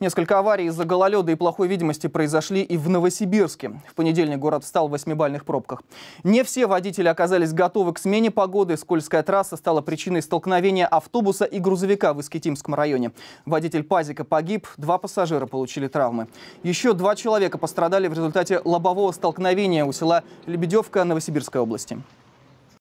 Несколько аварий из-за гололеда и плохой видимости произошли и в Новосибирске. В понедельник город встал в восьмибальных пробках. Не все водители оказались готовы к смене погоды. Скользкая трасса стала причиной столкновения автобуса и грузовика в Искитимском районе. Водитель Пазика погиб, два пассажира получили травмы. Еще два человека пострадали в результате лобового столкновения у села Лебедевка Новосибирской области.